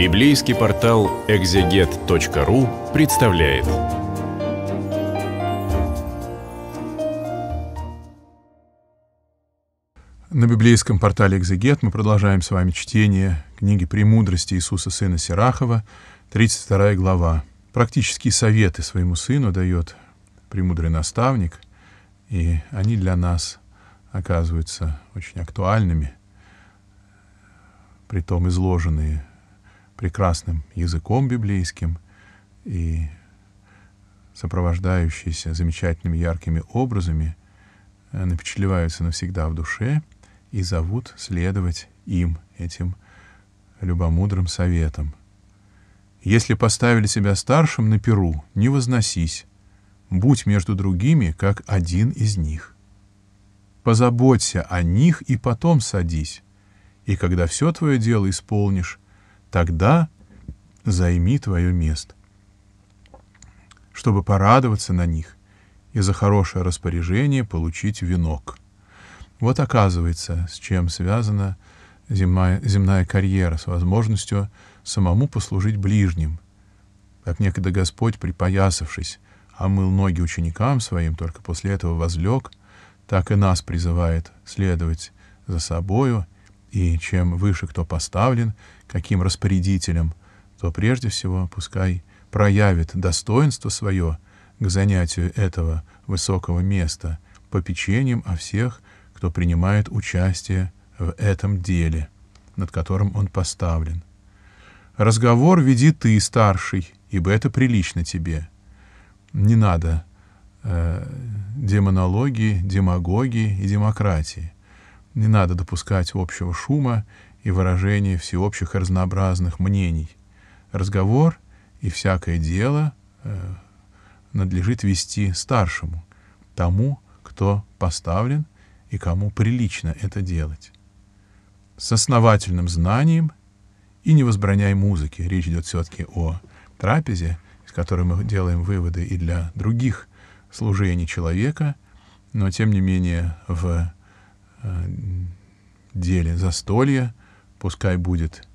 Библейский портал экзегет.ру представляет. На библейском портале «Экзегет» мы продолжаем с вами чтение книги «Премудрости Иисуса Сына Сирахова», 32 глава. Практические советы своему сыну дает премудрый наставник, и они для нас оказываются очень актуальными, притом изложенные прекрасным языком библейским и сопровождающийся замечательными яркими образами, э, напечатлеваются навсегда в душе и зовут следовать им, этим любомудрым советам. Если поставили себя старшим на перу, не возносись, будь между другими, как один из них. Позаботься о них и потом садись, и когда все твое дело исполнишь, тогда займи твое место, чтобы порадоваться на них и за хорошее распоряжение получить венок. Вот оказывается, с чем связана земная, земная карьера, с возможностью самому послужить ближним, как некогда Господь, припоясавшись, омыл ноги ученикам своим, только после этого возлег, так и нас призывает следовать за собою — и чем выше кто поставлен, каким распорядителем, то прежде всего пускай проявит достоинство свое к занятию этого высокого места, попечением о всех, кто принимает участие в этом деле, над которым он поставлен. Разговор веди ты, старший, ибо это прилично тебе. Не надо э, демонологии, демагогии и демократии. Не надо допускать общего шума и выражения всеобщих разнообразных мнений. Разговор и всякое дело э, надлежит вести старшему, тому, кто поставлен и кому прилично это делать. С основательным знанием и не возбраняй музыки. Речь идет все-таки о трапезе, из которой мы делаем выводы и для других служений человека, но тем не менее в Э, деле застолье, пускай будет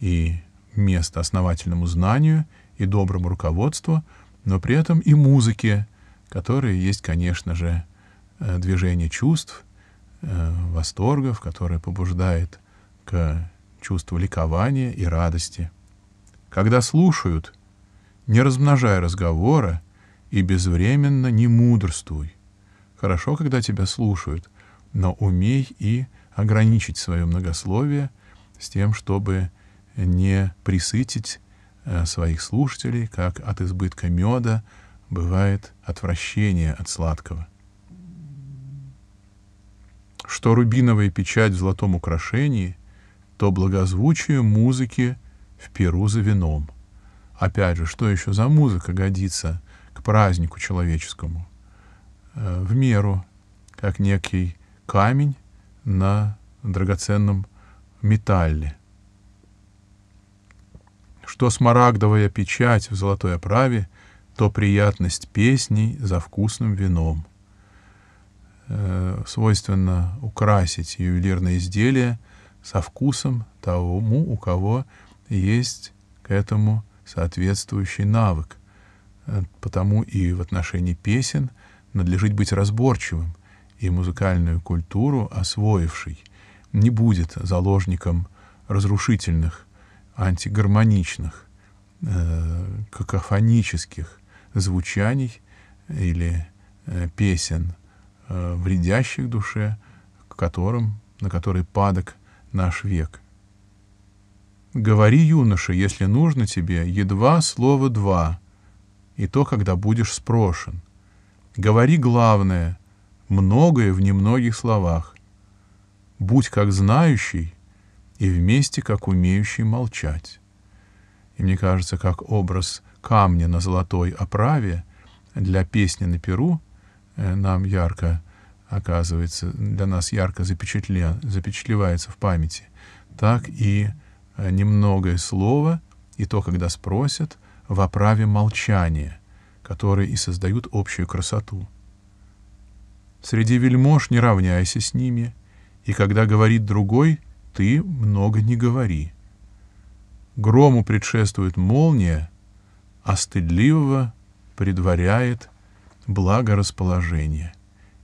и место основательному знанию, и доброму руководству, но при этом и музыке, которая есть, конечно же, э, движение чувств, э, восторгов, которое побуждает к чувству ликования и радости. Когда слушают, не размножая разговора и безвременно не мудрствуй. Хорошо, когда тебя слушают, но умей и ограничить свое многословие с тем, чтобы не присытить э, своих слушателей, как от избытка меда бывает отвращение от сладкого. Что рубиновая печать в золотом украшении, то благозвучие музыки в перу за вином. Опять же, что еще за музыка годится к празднику человеческому? Э, в меру, как некий камень на драгоценном металле. Что смарагдовая печать в золотой оправе, то приятность песней за вкусным вином. Э, свойственно украсить ювелирные изделия со вкусом тому, у кого есть к этому соответствующий навык. Э, потому и в отношении песен надлежит быть разборчивым, и музыкальную культуру освоивший не будет заложником разрушительных, антигармоничных, э, какофонических звучаний или э, песен, э, вредящих душе, к которым, на который падок наш век. Говори, юноша, если нужно тебе, едва слово два, и то, когда будешь спрошен. Говори главное, многое в немногих словах. Будь как знающий и вместе как умеющий молчать. И мне кажется, как образ камня на золотой оправе для песни на Перу э, нам ярко оказывается, для нас ярко запечатле, запечатлевается в памяти, так и э, немногое слово, и то, когда спросят, в оправе молчания, которые и создают общую красоту. Среди вельмож не равняйся с ними, и когда говорит другой, ты много не говори. Грому предшествует молния, а стыдливого предваряет благорасположение.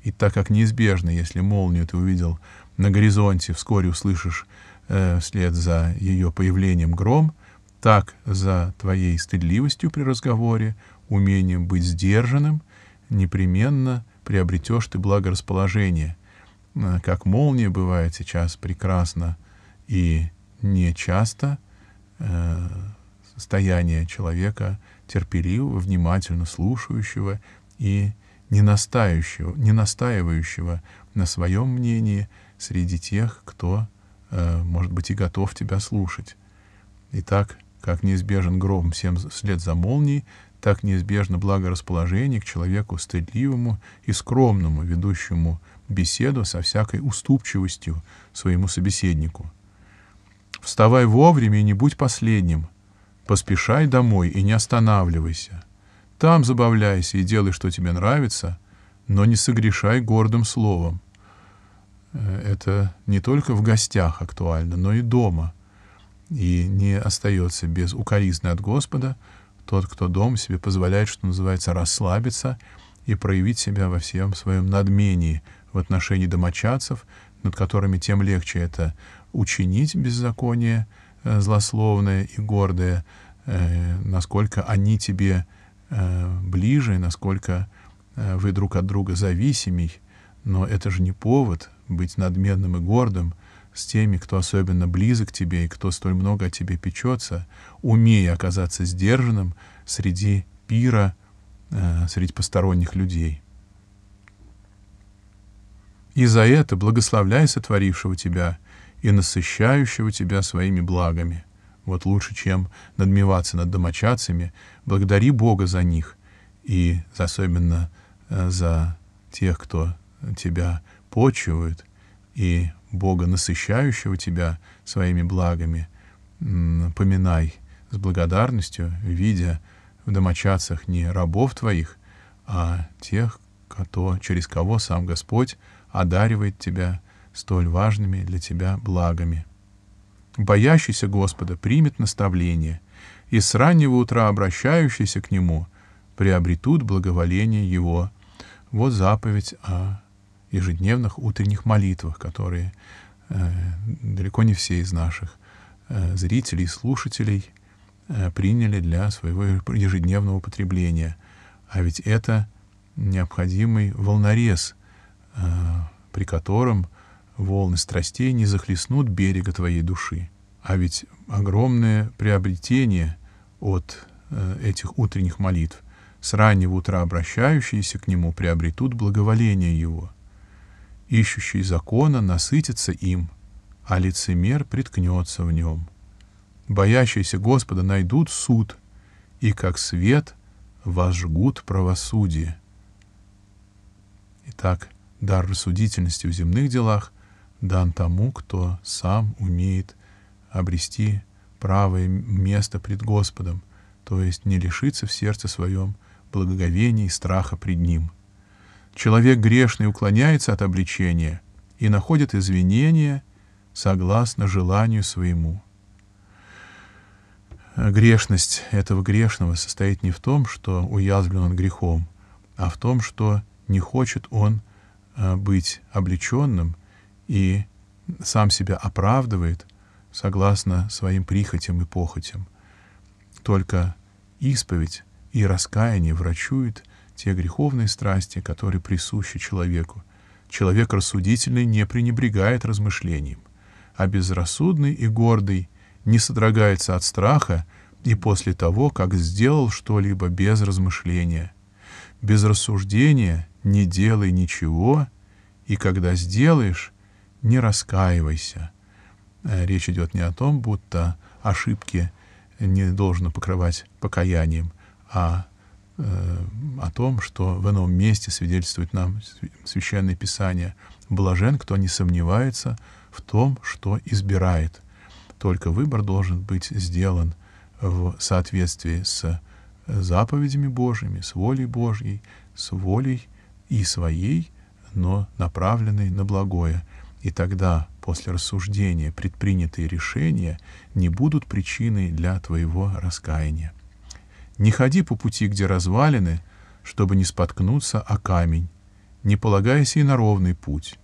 И так как неизбежно, если молнию ты увидел на горизонте, вскоре услышишь э, вслед за ее появлением гром, так за твоей стыдливостью при разговоре, умением быть сдержанным, непременно — приобретешь ты благорасположение. Э, как молния бывает сейчас прекрасно и нечасто э, состояние человека терпеливого, внимательно слушающего и не настаивающего, не настаивающего на своем мнении среди тех, кто, э, может быть, и готов тебя слушать. Итак, как неизбежен гром всем вслед за молнией, так неизбежно благорасположение к человеку стыдливому и скромному, ведущему беседу со всякой уступчивостью своему собеседнику. Вставай вовремя и не будь последним. Поспешай домой и не останавливайся. Там забавляйся и делай, что тебе нравится, но не согрешай гордым словом. Э, это не только в гостях актуально, но и дома. И не остается без укоризны от Господа — тот, кто дом себе позволяет, что называется, расслабиться и проявить себя во всем своем надмении в отношении домочадцев, над которыми тем легче это учинить беззаконие э, злословное и гордое, э, насколько они тебе э, ближе, насколько э, вы друг от друга зависимей, но это же не повод быть надменным и гордым, с теми, кто особенно близок тебе и кто столь много о тебе печется, умей оказаться сдержанным среди пира, э, среди посторонних людей. И за это благословляй сотворившего тебя и насыщающего тебя своими благами. Вот лучше, чем надмеваться над домочадцами, благодари Бога за них и особенно э, за тех, кто тебя почивают, и Бога, насыщающего тебя своими благами, поминай с благодарностью, видя в домочадцах не рабов твоих, а тех, кто, через кого сам Господь одаривает тебя столь важными для тебя благами. Боящийся Господа примет наставление, и с раннего утра обращающийся к Нему приобретут благоволение Его. Вот заповедь о ежедневных утренних молитвах, которые э, далеко не все из наших э, зрителей и слушателей э, приняли для своего ежедневного употребления. А ведь это необходимый волнорез, э, при котором волны страстей не захлестнут берега твоей души. А ведь огромное приобретение от э, этих утренних молитв с раннего утра обращающиеся к нему приобретут благоволение его — Ищущий закона насытится им, а лицемер приткнется в нем. Боящиеся Господа найдут суд, и как свет возжгут правосудие. Итак, дар рассудительности в земных делах дан тому, кто сам умеет обрести правое место пред Господом, то есть не лишиться в сердце своем благоговения и страха пред Ним. Человек грешный уклоняется от обличения и находит извинения согласно желанию своему. Грешность этого грешного состоит не в том, что уязвлен он грехом, а в том, что не хочет он э, быть обличенным и сам себя оправдывает согласно своим прихотям и похотям. Только исповедь и раскаяние врачуют те греховные страсти, которые присущи человеку. Человек рассудительный не пренебрегает размышлением, а безрассудный и гордый не содрогается от страха и после того, как сделал что-либо без размышления. Без рассуждения не делай ничего, и когда сделаешь, не раскаивайся. Э, речь идет не о том, будто ошибки не должно покрывать покаянием, а Э, о том, что в ином месте свидетельствует нам Священное Писание. Блажен, кто не сомневается в том, что избирает. Только выбор должен быть сделан в соответствии с э, заповедями Божьими, с волей Божьей, с волей и своей, но направленной на благое. И тогда, после рассуждения, предпринятые решения не будут причиной для твоего раскаяния. Не ходи по пути, где развалины, чтобы не споткнуться о камень. Не полагайся и на ровный путь.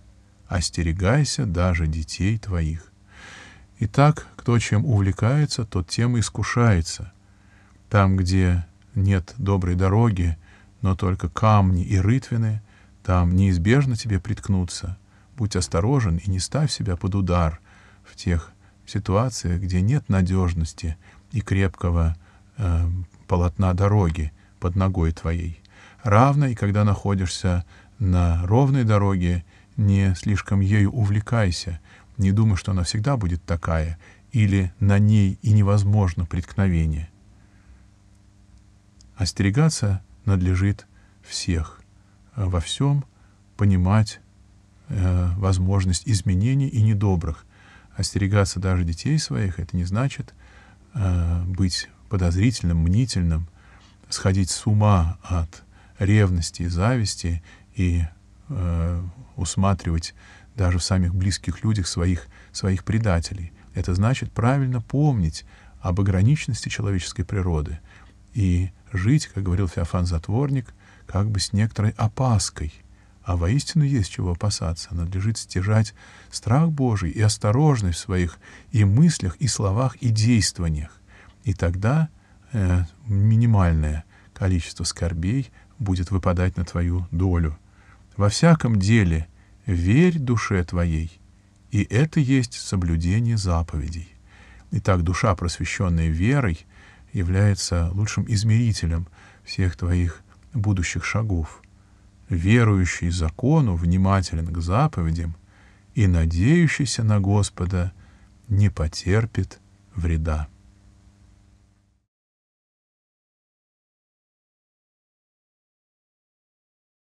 А остерегайся даже детей твоих. Итак, кто чем увлекается, тот тем и искушается. Там, где нет доброй дороги, но только камни и рытвины, там неизбежно тебе приткнуться. Будь осторожен и не ставь себя под удар в тех ситуациях, где нет надежности и крепкого э, полотна дороги под ногой твоей. Равно и когда находишься на ровной дороге, не слишком ею увлекайся, не думай, что она всегда будет такая, или на ней и невозможно преткновение. Остерегаться надлежит всех, во всем понимать э, возможность изменений и недобрых. Остерегаться даже детей своих — это не значит э, быть подозрительным, мнительным, сходить с ума от ревности и зависти и э, усматривать даже в самих близких людях своих, своих предателей. Это значит правильно помнить об ограниченности человеческой природы и жить, как говорил Феофан Затворник, как бы с некоторой опаской. А воистину есть чего опасаться. Надлежит стяжать страх Божий и осторожность в своих и мыслях, и словах, и действованиях. И тогда э, минимальное количество скорбей будет выпадать на твою долю. Во всяком деле верь душе твоей, и это есть соблюдение заповедей. Итак, душа, просвещенная верой, является лучшим измерителем всех твоих будущих шагов. Верующий закону, внимателен к заповедям и надеющийся на Господа не потерпит вреда.